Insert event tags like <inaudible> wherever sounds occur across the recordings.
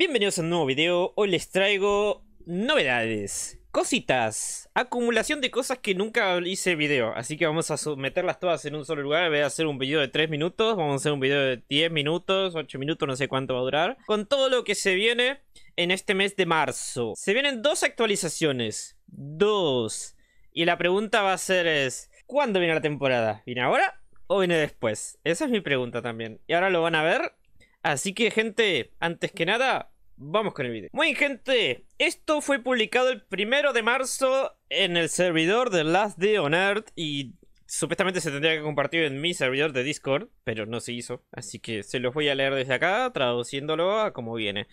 Bienvenidos a un nuevo video, hoy les traigo novedades, cositas, acumulación de cosas que nunca hice video, así que vamos a meterlas todas en un solo lugar, voy a hacer un video de 3 minutos, vamos a hacer un video de 10 minutos, 8 minutos, no sé cuánto va a durar, con todo lo que se viene en este mes de marzo. Se vienen dos actualizaciones, dos, y la pregunta va a ser es, ¿cuándo viene la temporada? ¿Viene ahora o viene después? Esa es mi pregunta también, y ahora lo van a ver... Así que gente, antes que nada, Vamos con el video. Muy gente, esto fue publicado el primero de marzo en el servidor de Last Day on Earth y supuestamente se tendría que compartir en mi servidor de Discord, pero no se hizo, así que se los voy a leer desde acá, traduciéndolo a como viene.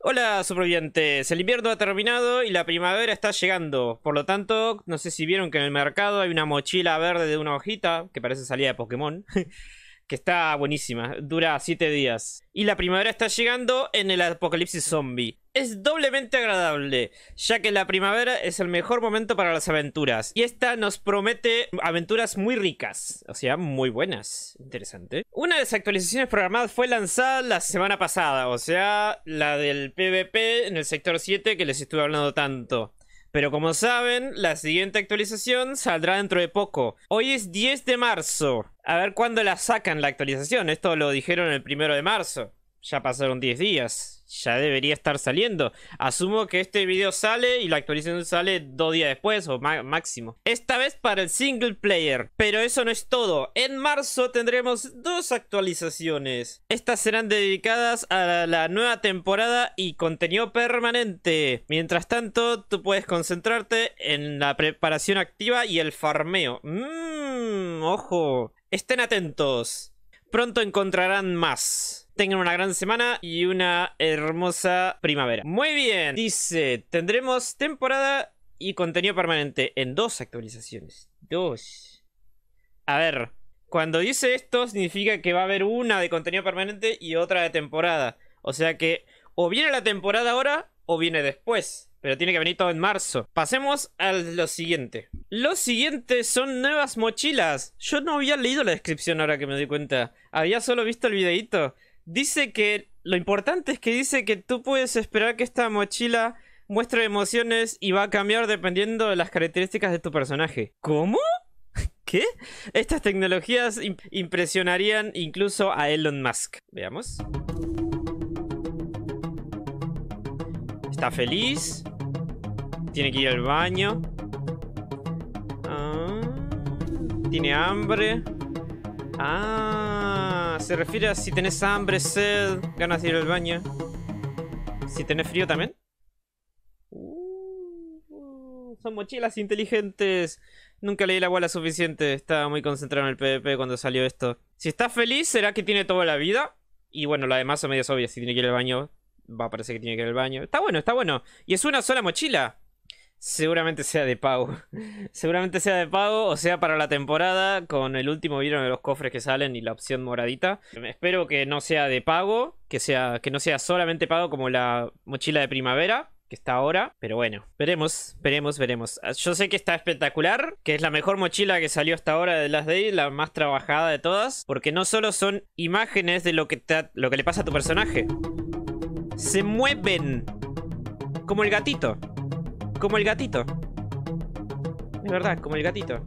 Hola supervivientes, el invierno ha terminado y la primavera está llegando, por lo tanto, no sé si vieron que en el mercado hay una mochila verde de una hojita, que parece salida de Pokémon. <laughs> que está buenísima, dura 7 días. Y la primavera está llegando en el apocalipsis zombie. Es doblemente agradable, ya que la primavera es el mejor momento para las aventuras. Y esta nos promete aventuras muy ricas, o sea, muy buenas. Interesante. Una de las actualizaciones programadas fue lanzada la semana pasada, o sea, la del PvP en el sector 7 que les estuve hablando tanto. Pero como saben, la siguiente actualización saldrá dentro de poco. Hoy es 10 de marzo. A ver cuándo la sacan la actualización. Esto lo dijeron el primero de marzo. Ya pasaron 10 días ya debería estar saliendo. Asumo que este video sale y la actualización sale dos días después o máximo. Esta vez para el single player. Pero eso no es todo. En marzo tendremos dos actualizaciones. Estas serán dedicadas a la nueva temporada y contenido permanente. Mientras tanto, tú puedes concentrarte en la preparación activa y el farmeo. Mmm, ojo. Estén atentos. Pronto encontrarán más. Tengan una gran semana y una hermosa primavera. Muy bien. Dice, tendremos temporada y contenido permanente en dos actualizaciones. Dos. A ver, cuando dice esto significa que va a haber una de contenido permanente y otra de temporada. O sea que o viene la temporada ahora o viene después. Pero tiene que venir todo en marzo. Pasemos a lo siguiente. Lo siguiente son nuevas mochilas. Yo no había leído la descripción ahora que me doy cuenta. Había solo visto el videito dice que lo importante es que dice que tú puedes esperar que esta mochila muestre emociones y va a cambiar dependiendo de las características de tu personaje. ¿Cómo? <laughs> ¿Qué? Estas tecnologías impresionarían incluso a Elon Musk. Veamos. Está feliz. Tiene que ir al baño. Ah, tiene hambre. Ah se refiere a si tenés hambre, sed, ganas de ir al baño. Si tenés frío también. Uh, son mochilas inteligentes. Nunca leí la bola suficiente. Estaba muy concentrado en el PvP cuando salió esto. Si está feliz, ¿será que tiene toda la vida? Y bueno, la demás son medio obvias. Si tiene que ir al baño, va a parecer que tiene que ir al baño. Está bueno, está bueno. Y es una sola mochila. Seguramente sea de pago. <laughs> Seguramente sea de pago o sea para la temporada con el último vieron de los cofres que salen y la opción moradita. Espero que no sea de pago, que, sea, que no sea solamente pago como la mochila de primavera que está ahora, pero bueno, veremos, veremos, veremos. Ah, yo sé que está espectacular, que es la mejor mochila que salió hasta ahora de las Day, la más trabajada de todas, porque no solo son imágenes de lo que, lo que le pasa a tu personaje, se mueven como el gatito. Como el gatito. De verdad, como el gatito.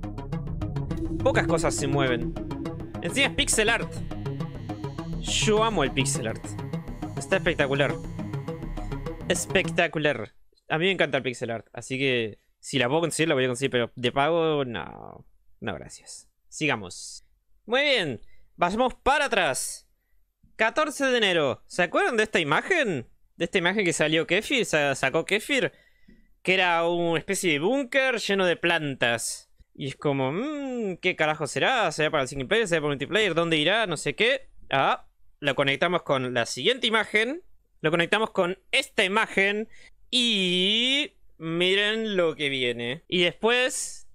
Pocas cosas se mueven. Encima es pixel art. Yo amo el pixel art. Está espectacular. Espectacular. A mí me encanta el pixel art. Así que si la puedo conseguir, la voy a conseguir. Pero de pago, no. No, gracias. Sigamos. Muy bien. Vamos para atrás. 14 de enero. ¿Se acuerdan de esta imagen? De esta imagen que salió Kefir, sacó Kefir que era una especie de búnker lleno de plantas. Y es como, mm, ¿qué carajo será? ¿Será para el single player? ¿Será para el multiplayer? ¿Dónde irá? No sé qué. Ah, lo conectamos con la siguiente imagen. Lo conectamos con esta imagen. Y miren lo que viene. Y después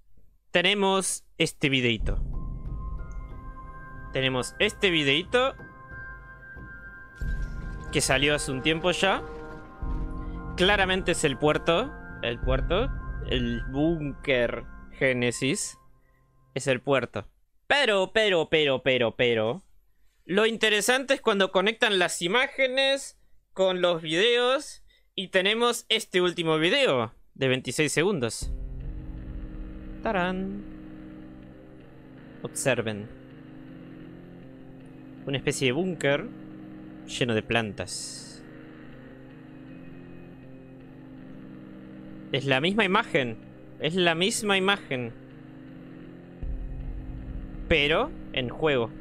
tenemos este videito. Tenemos este videito. Que salió hace un tiempo ya. Claramente es el puerto el puerto, el búnker Génesis, es el puerto. Pero, pero, pero, pero, pero. Lo interesante es cuando conectan las imágenes con los videos y tenemos este último video de 26 segundos. Tarán. Observen. Una especie de búnker lleno de plantas. Es la misma imagen. Es la misma imagen. Pero en juego.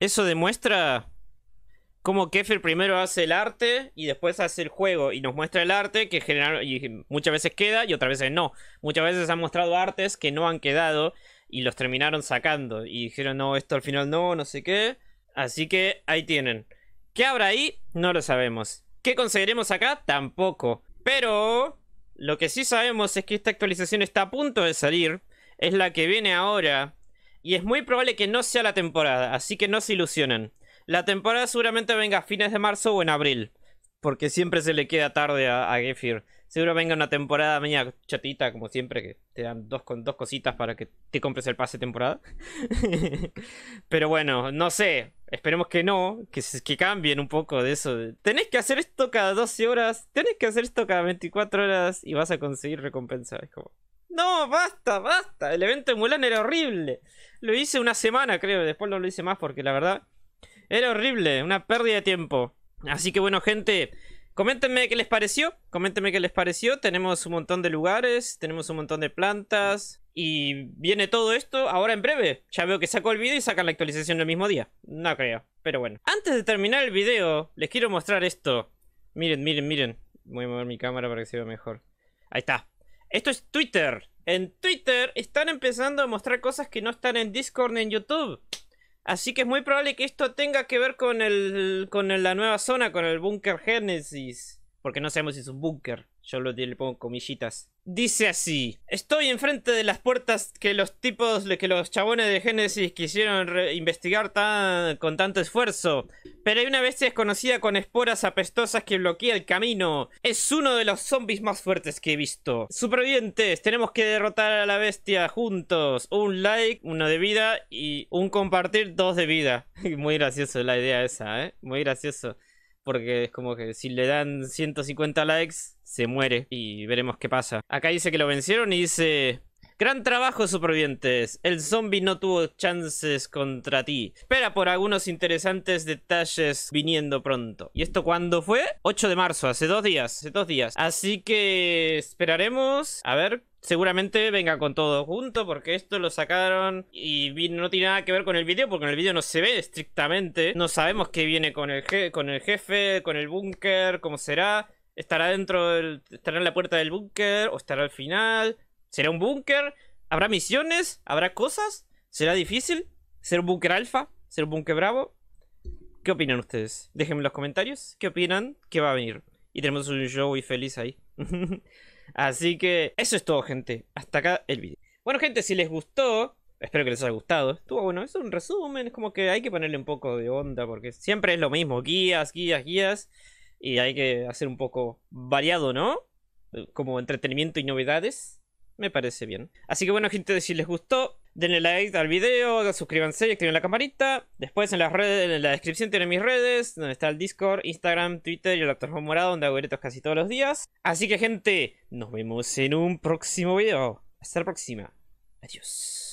Eso demuestra Cómo Keffer primero hace el arte y después hace el juego y nos muestra el arte que general, y muchas veces queda y otras veces no. Muchas veces han mostrado artes que no han quedado y los terminaron sacando y dijeron no, esto al final no, no sé qué. Así que ahí tienen. ¿Qué habrá ahí? No lo sabemos. ¿Qué conseguiremos acá? Tampoco. Pero lo que sí sabemos es que esta actualización está a punto de salir. Es la que viene ahora. Y es muy probable que no sea la temporada, así que no se ilusionen. La temporada seguramente venga a fines de marzo o en abril. Porque siempre se le queda tarde a, Gefir. Seguro venga una temporada media chatita, como siempre, que te dan dos, dos cositas para que te compres el pase temporada. <laughs> Pero bueno, no sé. Esperemos que no, que, que cambien un poco de eso. Tenés que hacer esto cada 12 horas, tenés que hacer esto cada 24 horas y vas a conseguir recompensa. Es como, no, basta, basta. El evento de Mulan era horrible. Lo hice una semana, creo. Después no lo hice más porque la verdad era horrible. Una pérdida de tiempo. Así que bueno, gente. Coméntenme qué les pareció. Coméntenme qué les pareció. Tenemos un montón de lugares, tenemos un montón de plantas. Y viene todo esto ahora en breve. Ya veo que sacó el video y sacan la actualización el mismo día. No creo, pero bueno. Antes de terminar el video, les quiero mostrar esto. Miren, miren, miren. Voy a mover mi cámara para que se vea mejor. Ahí está. Esto es Twitter. En Twitter están empezando a mostrar cosas que no están en Discord ni en YouTube. Así que es muy probable que esto tenga que ver con, el, con la nueva zona, con el búnker Genesis. Porque no sabemos si es un búnker. Yo lo, le pongo comillitas. Dice así: Estoy enfrente de las puertas que los tipos, que los chabones de Génesis quisieron investigar tan, con tanto esfuerzo. Pero hay una bestia desconocida con esporas apestosas que bloquea el camino. Es uno de los zombies más fuertes que he visto. Supervivientes, tenemos que derrotar a la bestia juntos. Un like, uno de vida y un compartir, dos de vida. <laughs> Muy gracioso la idea esa, ¿eh? Muy gracioso porque es como que si le dan 150 likes, se muere y veremos qué pasa. Acá dice que lo vencieron y dice, Gran trabajo, supervivientes. El zombie no tuvo chances contra ti. Espera por algunos interesantes detalles viniendo pronto. ¿Y esto cuándo fue? 8 de marzo, hace dos días, hace dos días. Así que esperaremos a ver seguramente venga con todo junto porque esto lo sacaron y no tiene nada que ver con el vídeo porque en el vídeo no se ve estrictamente. No sabemos qué viene con el, con el jefe, con el búnker, cómo será. ¿Estará dentro del, estará en la puerta del búnker o estará al final? ¿Será un búnker? ¿Habrá misiones? ¿Habrá cosas? ¿Será difícil? ¿Ser un búnker alfa? ¿Ser un búnker bravo? ¿Qué opinan ustedes? Déjenme en los comentarios qué opinan, qué va a venir. Y tenemos un show y feliz ahí. <laughs> Así que eso es todo, gente. Hasta acá el vídeo Bueno, gente, si les gustó, espero que les haya gustado. Estuvo bueno, es un resumen, es como que hay que ponerle un poco de onda porque siempre es lo mismo, guías, guías, guías. Y hay que hacer un poco variado, ¿no? Como entretenimiento y novedades me parece bien. Así que bueno, gente, si les gustó, denle like al video, suscríbanse y activen la campanita. Después en las redes, en la descripción tienen mis redes, donde está el Discord, Instagram, Twitter y el actor Morado, donde hago directos casi todos los días. Así que gente, nos vemos en un próximo video. Hasta la próxima. Adiós.